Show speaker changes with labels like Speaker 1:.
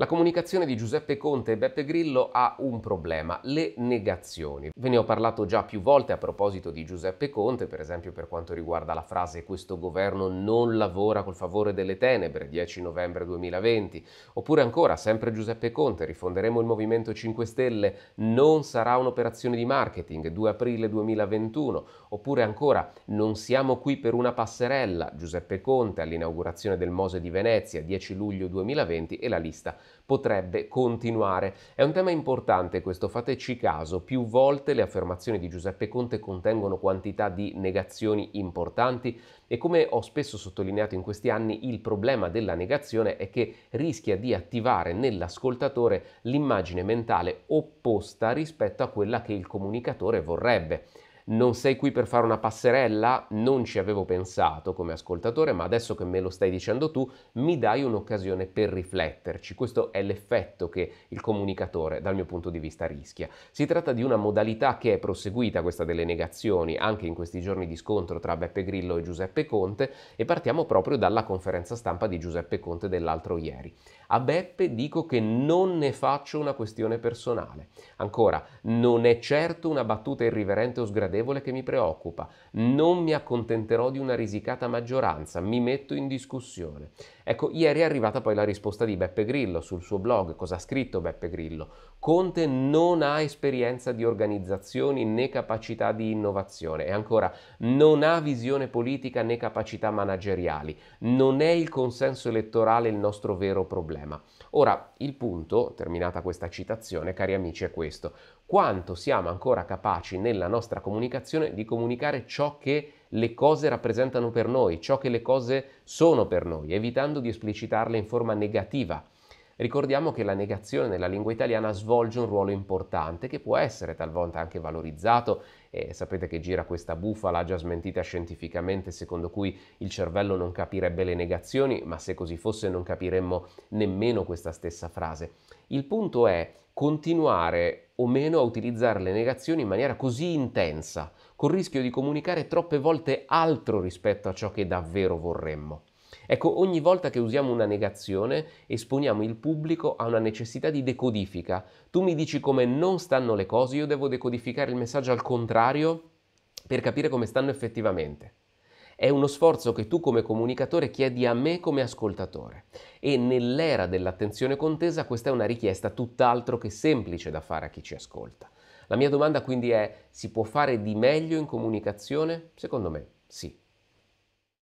Speaker 1: La comunicazione di Giuseppe Conte e Beppe Grillo ha un problema, le negazioni. Ve ne ho parlato già più volte a proposito di Giuseppe Conte, per esempio per quanto riguarda la frase questo governo non lavora col favore delle tenebre, 10 novembre 2020, oppure ancora, sempre Giuseppe Conte, rifonderemo il Movimento 5 Stelle, non sarà un'operazione di marketing, 2 aprile 2021, oppure ancora, non siamo qui per una passerella, Giuseppe Conte all'inaugurazione del Mose di Venezia, 10 luglio 2020 e la lista potrebbe continuare. È un tema importante questo, fateci caso. Più volte le affermazioni di Giuseppe Conte contengono quantità di negazioni importanti e come ho spesso sottolineato in questi anni, il problema della negazione è che rischia di attivare nell'ascoltatore l'immagine mentale opposta rispetto a quella che il comunicatore vorrebbe non sei qui per fare una passerella? Non ci avevo pensato come ascoltatore, ma adesso che me lo stai dicendo tu, mi dai un'occasione per rifletterci. Questo è l'effetto che il comunicatore, dal mio punto di vista, rischia. Si tratta di una modalità che è proseguita, questa delle negazioni, anche in questi giorni di scontro tra Beppe Grillo e Giuseppe Conte, e partiamo proprio dalla conferenza stampa di Giuseppe Conte dell'altro ieri. A Beppe dico che non ne faccio una questione personale. Ancora, non è certo una battuta irriverente o sgradevole consapevole che mi preoccupa. Non mi accontenterò di una risicata maggioranza, mi metto in discussione. Ecco, ieri è arrivata poi la risposta di Beppe Grillo sul suo blog. Cosa ha scritto Beppe Grillo? Conte non ha esperienza di organizzazioni né capacità di innovazione e ancora non ha visione politica né capacità manageriali. Non è il consenso elettorale il nostro vero problema. Ora, il punto, terminata questa citazione, cari amici, è questo quanto siamo ancora capaci nella nostra comunicazione di comunicare ciò che le cose rappresentano per noi, ciò che le cose sono per noi, evitando di esplicitarle in forma negativa. Ricordiamo che la negazione nella lingua italiana svolge un ruolo importante che può essere talvolta anche valorizzato e sapete che gira questa bufala già smentita scientificamente secondo cui il cervello non capirebbe le negazioni, ma se così fosse non capiremmo nemmeno questa stessa frase. Il punto è continuare o meno a utilizzare le negazioni in maniera così intensa, col rischio di comunicare troppe volte altro rispetto a ciò che davvero vorremmo. Ecco, ogni volta che usiamo una negazione esponiamo il pubblico a una necessità di decodifica. Tu mi dici come non stanno le cose, io devo decodificare il messaggio al contrario per capire come stanno effettivamente. È uno sforzo che tu come comunicatore chiedi a me come ascoltatore e nell'era dell'attenzione contesa questa è una richiesta tutt'altro che semplice da fare a chi ci ascolta. La mia domanda quindi è, si può fare di meglio in comunicazione? Secondo me sì.